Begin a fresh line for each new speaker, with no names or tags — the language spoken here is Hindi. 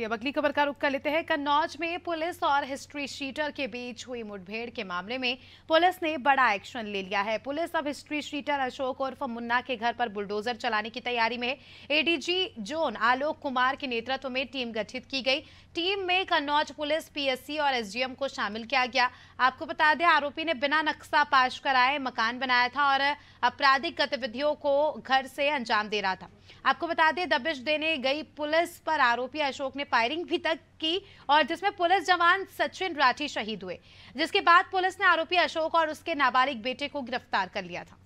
जी अब अगली खबर का रुख कर लेते हैं कन्नौज में पुलिस और हिस्ट्री शीटर के बीच हुई मुठभेड़ के मामले में पुलिस ने बड़ा एक्शन ले लिया है पुलिस अब हिस्ट्री शीटर अशोक उर्फ मुन्ना के घर पर बुलडोजर चलाने की तैयारी में एडीजी जोन आलोक कुमार के नेतृत्व में टीम गठित की गई टीम में कन्नौज पुलिस पीएससी और एसडीएम को शामिल किया गया आपको बता दें आरोपी ने बिना नक्शा पास कराए मकान बनाया था और आपराधिक गतिविधियों को घर से अंजाम दे रहा था आपको बता दें दबिश देने गई पुलिस पर आरोपी अशोक ने फायरिंग भी तक की और जिसमें पुलिस जवान सचिन राठी शहीद हुए जिसके बाद पुलिस ने आरोपी अशोक और उसके नाबालिग बेटे को गिरफ्तार कर लिया था